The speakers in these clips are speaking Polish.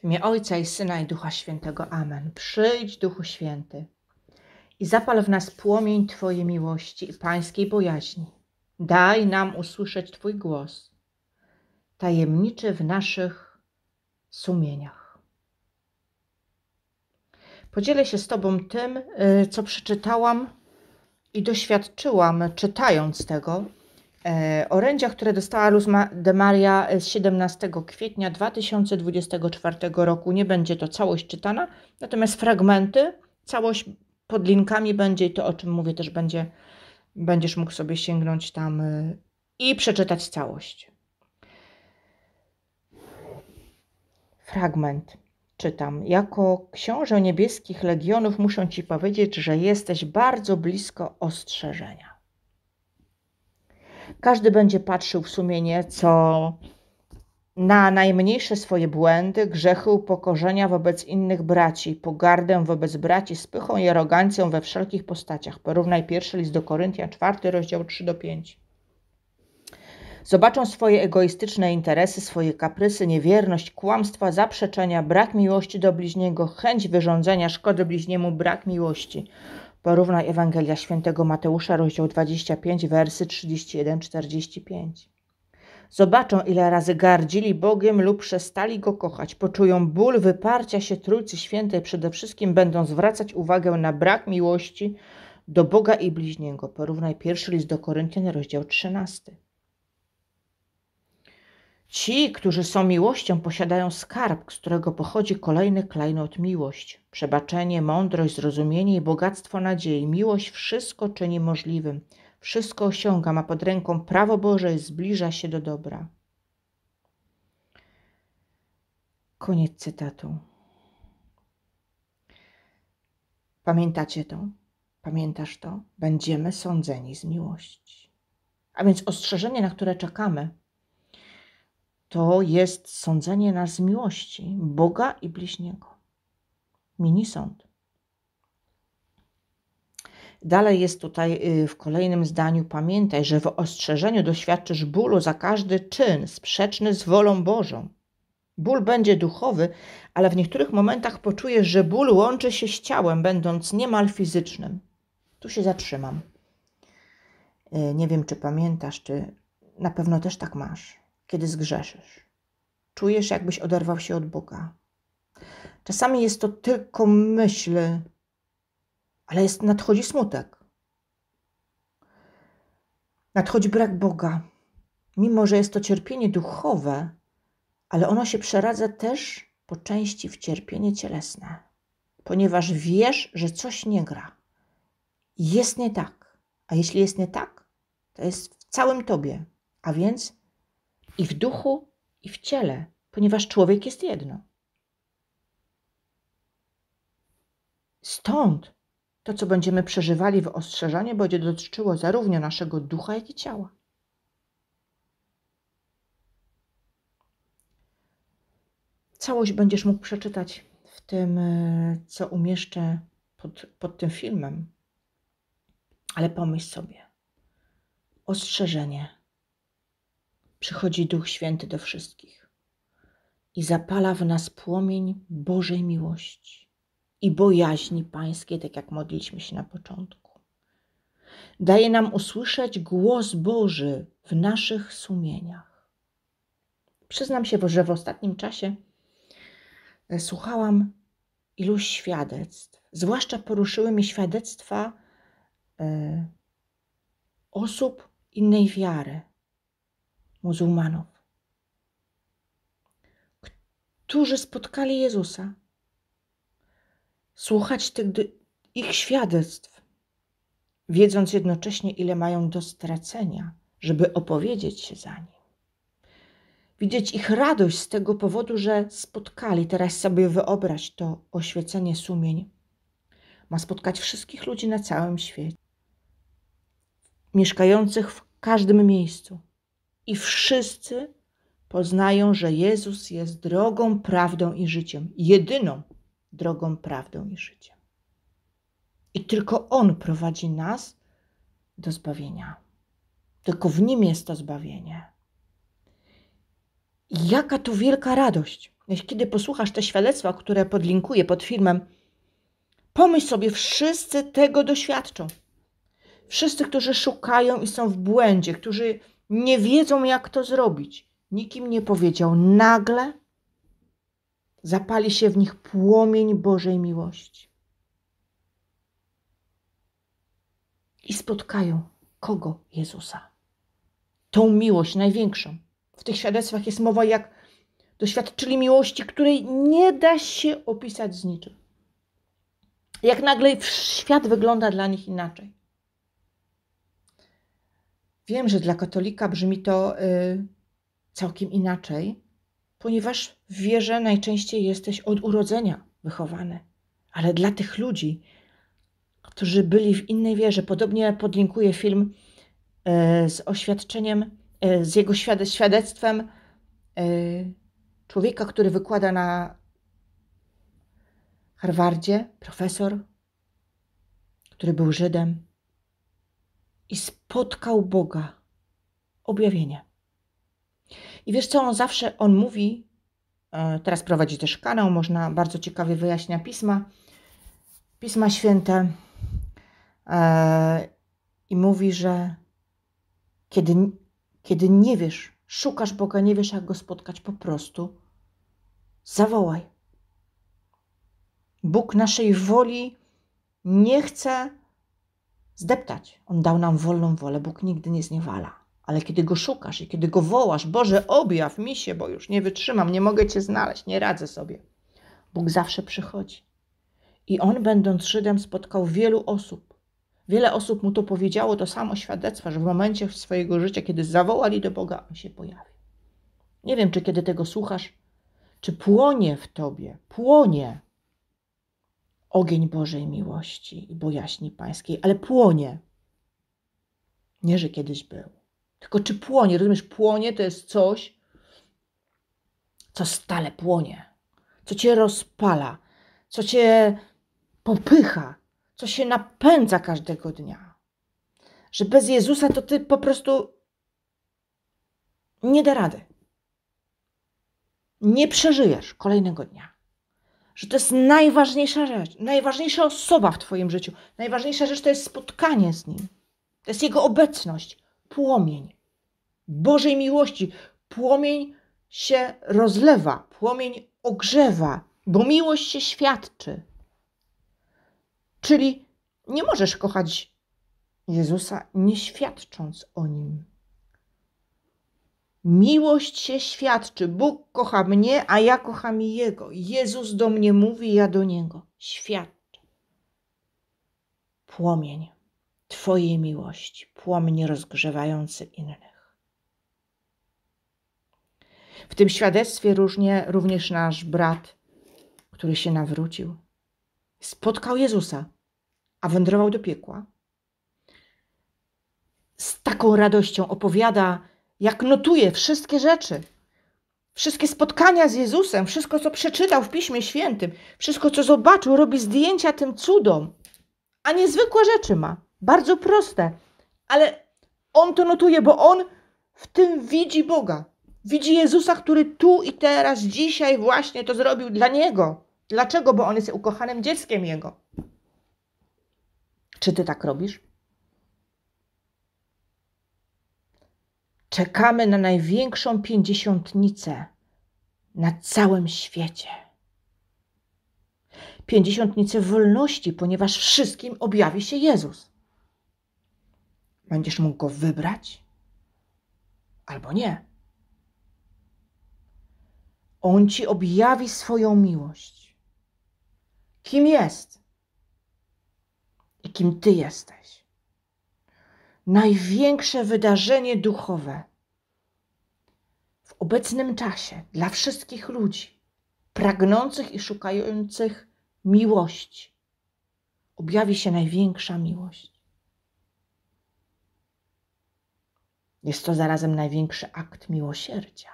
W imię Ojca i Syna i Ducha Świętego. Amen. Przyjdź, Duchu Święty, i zapal w nas płomień Twojej miłości i Pańskiej bojaźni. Daj nam usłyszeć Twój głos, tajemniczy w naszych sumieniach. Podzielę się z Tobą tym, y, co przeczytałam i doświadczyłam, czytając tego, E, orędzia, które dostała Luz de Maria z 17 kwietnia 2024 roku. Nie będzie to całość czytana, natomiast fragmenty, całość pod linkami będzie i to, o czym mówię, też będzie, będziesz mógł sobie sięgnąć tam y, i przeczytać całość. Fragment czytam. Jako książę niebieskich legionów muszę ci powiedzieć, że jesteś bardzo blisko ostrzeżenia. Każdy będzie patrzył w sumienie, co na najmniejsze swoje błędy, grzechy upokorzenia wobec innych braci, pogardę wobec braci, spychą i arogancją we wszelkich postaciach. Porównaj pierwszy list do Koryntian, czwarty rozdział 3 do 5. Zobaczą swoje egoistyczne interesy, swoje kaprysy, niewierność, kłamstwa, zaprzeczenia, brak miłości do bliźniego, chęć wyrządzenia szkody bliźniemu, brak miłości. Porównaj Ewangelia Świętego Mateusza, rozdział 25, wersy 31-45. Zobaczą, ile razy gardzili Bogiem lub przestali Go kochać. Poczują ból wyparcia się Trójcy Świętej. Przede wszystkim będą zwracać uwagę na brak miłości do Boga i bliźniego. Porównaj pierwszy list do Koryntian, rozdział 13. Ci, którzy są miłością, posiadają skarb, z którego pochodzi kolejny klejnot miłość. Przebaczenie, mądrość, zrozumienie i bogactwo nadziei. Miłość wszystko czyni możliwym, wszystko osiąga, ma pod ręką prawo Boże i zbliża się do dobra. Koniec cytatu. Pamiętacie to? Pamiętasz to? Będziemy sądzeni z miłości. A więc ostrzeżenie, na które czekamy – to jest sądzenie nas z miłości Boga i bliźniego. Mini sąd. Dalej jest tutaj y, w kolejnym zdaniu: pamiętaj, że w ostrzeżeniu doświadczysz bólu za każdy czyn sprzeczny z wolą Bożą. Ból będzie duchowy, ale w niektórych momentach poczujesz, że ból łączy się z ciałem, będąc niemal fizycznym. Tu się zatrzymam. Y, nie wiem, czy pamiętasz, czy na pewno też tak masz kiedy zgrzeszysz. Czujesz, jakbyś oderwał się od Boga. Czasami jest to tylko myśl, ale jest, nadchodzi smutek. Nadchodzi brak Boga. Mimo, że jest to cierpienie duchowe, ale ono się przeradza też po części w cierpienie cielesne, ponieważ wiesz, że coś nie gra. Jest nie tak. A jeśli jest nie tak, to jest w całym tobie, a więc i w duchu, i w ciele, ponieważ człowiek jest jedno. Stąd to, co będziemy przeżywali w ostrzeżeniu, będzie dotyczyło zarówno naszego ducha, jak i ciała. Całość będziesz mógł przeczytać w tym, e, co umieszczę pod, pod tym filmem. Ale pomyśl sobie. Ostrzeżenie przychodzi Duch Święty do wszystkich i zapala w nas płomień Bożej miłości i bojaźni Pańskiej, tak jak modliliśmy się na początku. Daje nam usłyszeć głos Boży w naszych sumieniach. Przyznam się, że w ostatnim czasie e, słuchałam iluś świadectw. Zwłaszcza poruszyły mi świadectwa e, osób innej wiary, muzułmanów, którzy spotkali Jezusa, słuchać tych, ich świadectw, wiedząc jednocześnie, ile mają do stracenia, żeby opowiedzieć się za nim. Widzieć ich radość z tego powodu, że spotkali. Teraz sobie wyobraź to oświecenie sumień. Ma spotkać wszystkich ludzi na całym świecie, mieszkających w każdym miejscu i wszyscy poznają, że Jezus jest drogą, prawdą i życiem, jedyną drogą, prawdą i życiem. I tylko On prowadzi nas do zbawienia. Tylko w Nim jest to zbawienie. jaka to wielka radość! Kiedy posłuchasz te świadectwa, które podlinkuję pod filmem, pomyśl sobie, wszyscy tego doświadczą. Wszyscy, którzy szukają i są w błędzie, którzy nie wiedzą, jak to zrobić. Nikim nie powiedział. Nagle zapali się w nich płomień Bożej miłości. I spotkają kogo? Jezusa. Tą miłość największą. W tych świadectwach jest mowa, jak doświadczyli miłości, której nie da się opisać z niczym. Jak nagle świat wygląda dla nich inaczej. Wiem, że dla katolika brzmi to y, całkiem inaczej, ponieważ w wierze najczęściej jesteś od urodzenia wychowany. Ale dla tych ludzi, którzy byli w innej wierze, podobnie podlinkuję film y, z oświadczeniem, y, z jego świadectwem człowieka, który wykłada na Harvardzie, profesor, który był Żydem i spotkał Boga. Objawienie. I wiesz co, on zawsze, on mówi, e, teraz prowadzi też kanał, można bardzo ciekawie wyjaśnia pisma, pisma święte e, i mówi, że kiedy, kiedy nie wiesz, szukasz Boga, nie wiesz jak Go spotkać, po prostu zawołaj. Bóg naszej woli nie chce zdeptać. On dał nam wolną wolę, Bóg nigdy nie zniewala. Ale kiedy go szukasz i kiedy go wołasz, Boże, objaw mi się, bo już nie wytrzymam, nie mogę cię znaleźć, nie radzę sobie. Bóg zawsze przychodzi. I on, będąc Żydem, spotkał wielu osób. Wiele osób mu to powiedziało, to samo świadectwo, że w momencie swojego życia, kiedy zawołali do Boga, on się pojawił. Nie wiem, czy kiedy tego słuchasz, czy płonie w tobie, płonie ogień Bożej miłości i bojaźni Pańskiej, ale płonie. Nie, że kiedyś był. Tylko czy płonie, rozumiesz, płonie to jest coś, co stale płonie, co cię rozpala, co cię popycha, co się napędza każdego dnia. Że bez Jezusa to ty po prostu nie da rady. Nie przeżyjesz kolejnego dnia że to jest najważniejsza rzecz, najważniejsza osoba w Twoim życiu. Najważniejsza rzecz to jest spotkanie z Nim. To jest Jego obecność, płomień Bożej miłości. Płomień się rozlewa, płomień ogrzewa, bo miłość się świadczy. Czyli nie możesz kochać Jezusa nie świadcząc o Nim. Miłość się świadczy. Bóg kocha mnie, a ja kocham Jego. Jezus do mnie mówi, ja do Niego. Świadczy. Płomień Twojej miłości, płomień rozgrzewający innych. W tym świadectwie różnie, również nasz brat, który się nawrócił, spotkał Jezusa, a wędrował do piekła. Z taką radością opowiada, jak notuje wszystkie rzeczy, wszystkie spotkania z Jezusem, wszystko, co przeczytał w Piśmie Świętym, wszystko, co zobaczył, robi zdjęcia tym cudom, a niezwykłe rzeczy ma, bardzo proste, ale on to notuje, bo on w tym widzi Boga. Widzi Jezusa, który tu i teraz, dzisiaj właśnie to zrobił dla niego. Dlaczego? Bo on jest ukochanym dzieckiem jego. Czy ty tak robisz? Czekamy na największą pięćdziesiątnicę na całym świecie. Pięćdziesiątnicę wolności, ponieważ wszystkim objawi się Jezus. Będziesz mógł go wybrać albo nie. On ci objawi swoją miłość. Kim jest i kim ty jesteś. Największe wydarzenie duchowe obecnym czasie dla wszystkich ludzi, pragnących i szukających miłości, objawi się największa miłość. Jest to zarazem największy akt miłosierdzia.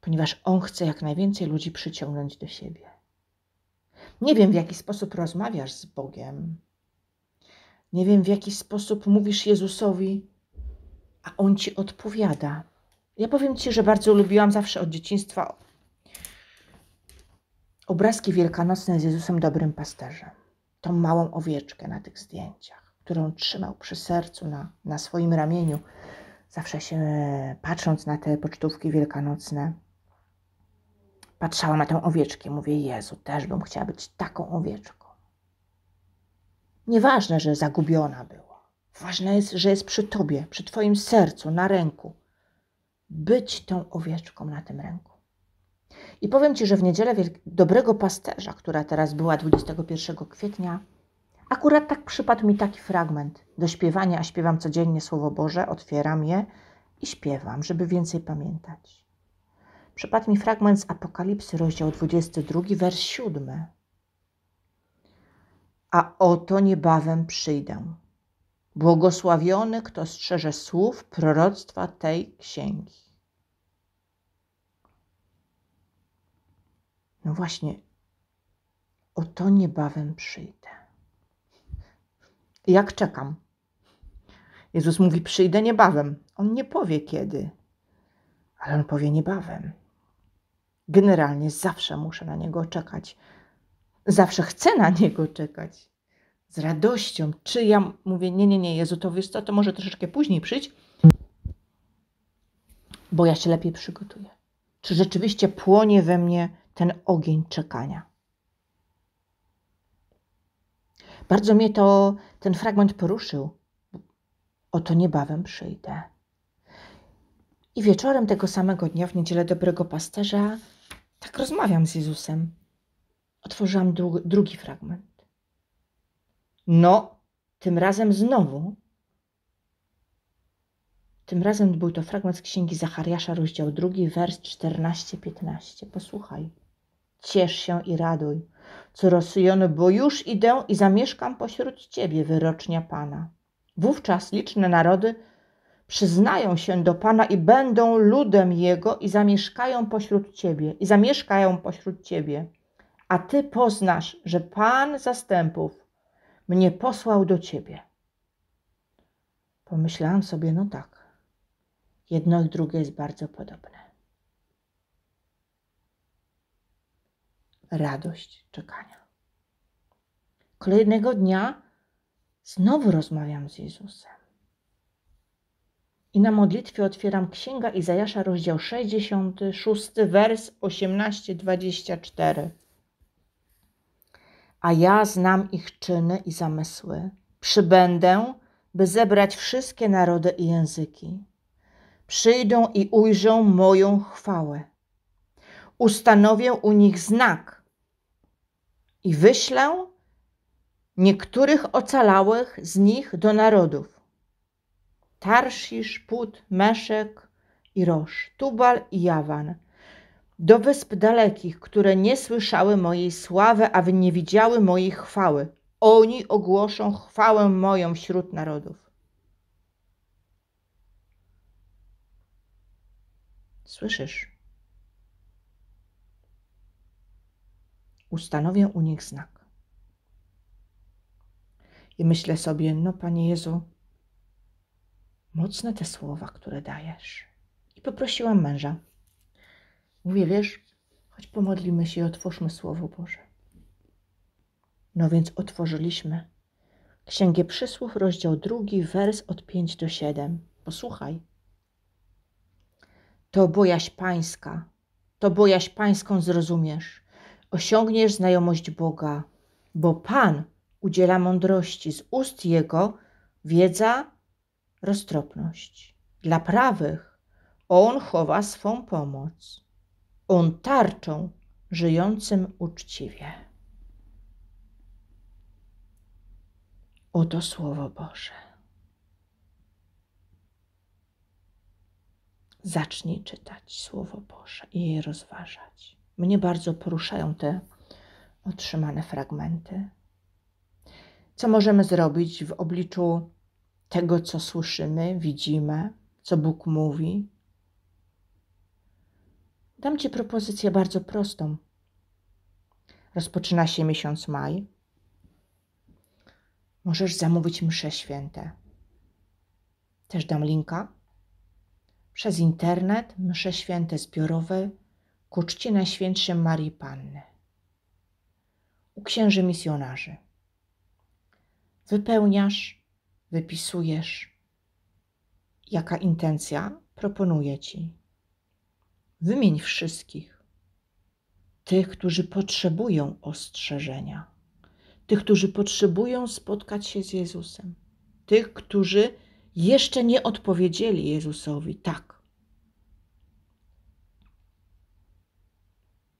Ponieważ On chce jak najwięcej ludzi przyciągnąć do siebie. Nie wiem, w jaki sposób rozmawiasz z Bogiem. Nie wiem, w jaki sposób mówisz Jezusowi: a on ci odpowiada. Ja powiem ci, że bardzo lubiłam zawsze od dzieciństwa obrazki wielkanocne z Jezusem Dobrym Pasterzem. Tą małą owieczkę na tych zdjęciach, którą trzymał przy sercu, na, na swoim ramieniu. Zawsze się, patrząc na te pocztówki wielkanocne, patrzałam na tę owieczkę. Mówię, Jezu, też bym chciała być taką owieczką. Nieważne, że zagubiona była. Ważne jest, że jest przy Tobie, przy Twoim sercu, na ręku. Być tą owieczką na tym ręku. I powiem Ci, że w niedzielę dobrego pasterza, która teraz była 21 kwietnia, akurat tak przypadł mi taki fragment do śpiewania, a śpiewam codziennie Słowo Boże, otwieram je i śpiewam, żeby więcej pamiętać. Przypadł mi fragment z Apokalipsy, rozdział 22, wers 7. A oto niebawem przyjdę Błogosławiony, kto strzeże słów proroctwa tej księgi. No właśnie, o to niebawem przyjdę. Jak czekam? Jezus mówi: Przyjdę niebawem. On nie powie kiedy, ale on powie niebawem. Generalnie zawsze muszę na niego czekać. Zawsze chcę na niego czekać z radością, czy ja mówię, nie, nie, nie, Jezu, to wiesz co, to może troszeczkę później przyjść, bo ja się lepiej przygotuję. Czy rzeczywiście płonie we mnie ten ogień czekania? Bardzo mnie to ten fragment poruszył. Oto niebawem przyjdę. I wieczorem tego samego dnia, w niedzielę Dobrego Pasterza, tak rozmawiam z Jezusem. Otworzyłam dru drugi fragment. No, tym razem znowu. Tym razem był to fragment z księgi Zachariasza, rozdział 2, wers 14-15. Posłuchaj. Ciesz się i raduj, co rozsujony, bo już idę i zamieszkam pośród ciebie, wyrocznia Pana. Wówczas liczne narody przyznają się do Pana i będą ludem Jego i zamieszkają pośród Ciebie, i zamieszkają pośród Ciebie. A Ty poznasz, że Pan zastępów mnie posłał do ciebie. Pomyślałam sobie, no tak, jedno i drugie jest bardzo podobne. Radość czekania. Kolejnego dnia znowu rozmawiam z Jezusem. I na modlitwie otwieram Księga Izajasza, rozdział 66, wers 18-24 a ja znam ich czyny i zamysły. Przybędę, by zebrać wszystkie narody i języki. Przyjdą i ujrzą moją chwałę. Ustanowię u nich znak i wyślę niektórych ocalałych z nich do narodów. Tarsisz, Put, Meszek i Rosz, Tubal i Jawan, do wysp dalekich, które nie słyszały mojej sławy, aby nie widziały mojej chwały. Oni ogłoszą chwałę moją wśród narodów. Słyszysz? Ustanowię u nich znak. I myślę sobie, no Panie Jezu, mocne te słowa, które dajesz. I poprosiłam męża, Mówię, wiesz, choć pomodlimy się i otwórzmy Słowo Boże. No więc otworzyliśmy. Księgę Przysłów, rozdział drugi, wers od 5 do 7. Posłuchaj. To bojaś pańska, to bojaś pańską zrozumiesz. Osiągniesz znajomość Boga, bo Pan udziela mądrości, z ust Jego wiedza, roztropność. Dla prawych On chowa swą pomoc on tarczą żyjącym uczciwie. Oto Słowo Boże. Zacznij czytać Słowo Boże i je rozważać. Mnie bardzo poruszają te otrzymane fragmenty. Co możemy zrobić w obliczu tego, co słyszymy, widzimy, co Bóg mówi, Dam Ci propozycję bardzo prostą. Rozpoczyna się miesiąc maj. Możesz zamówić msze święte. Też dam linka. Przez internet msze święte zbiorowe ku czci Najświętszym Marii Panny. U księży misjonarzy. Wypełniasz, wypisujesz, jaka intencja proponuje Ci Wymień wszystkich. Tych, którzy potrzebują ostrzeżenia, tych, którzy potrzebują spotkać się z Jezusem, tych, którzy jeszcze nie odpowiedzieli Jezusowi tak.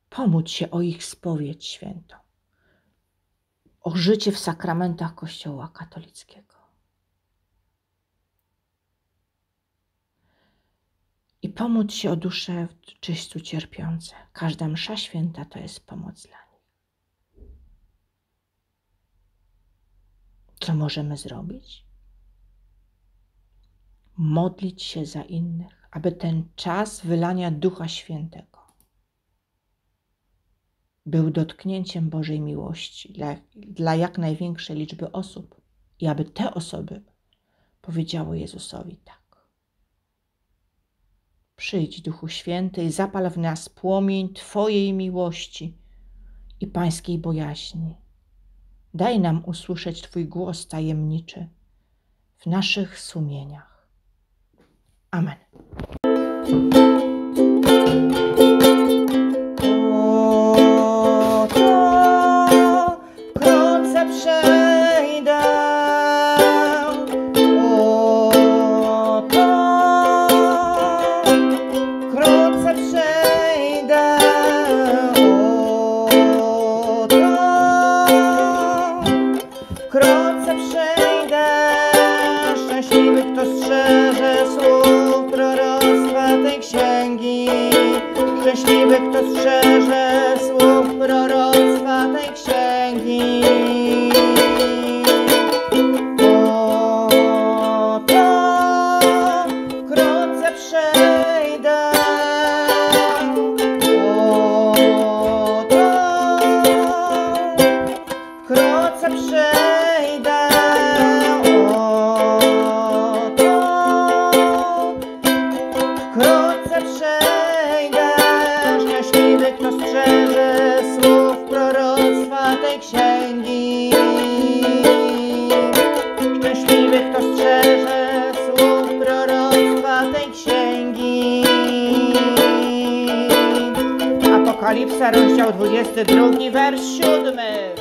Pomóc się o ich spowiedź świętą, o życie w sakramentach Kościoła katolickiego. pomóc się o duszę w czyśćcu cierpiące. Każda msza święta to jest pomoc dla nich. Co możemy zrobić? Modlić się za innych, aby ten czas wylania Ducha Świętego był dotknięciem Bożej miłości dla, dla jak największej liczby osób i aby te osoby powiedziały Jezusowi tak. Przyjdź, Duchu Święty, i zapal w nas płomień Twojej miłości i Pańskiej bojaźni. Daj nam usłyszeć Twój głos tajemniczy w naszych sumieniach. Amen. rozdział 22, wers 7.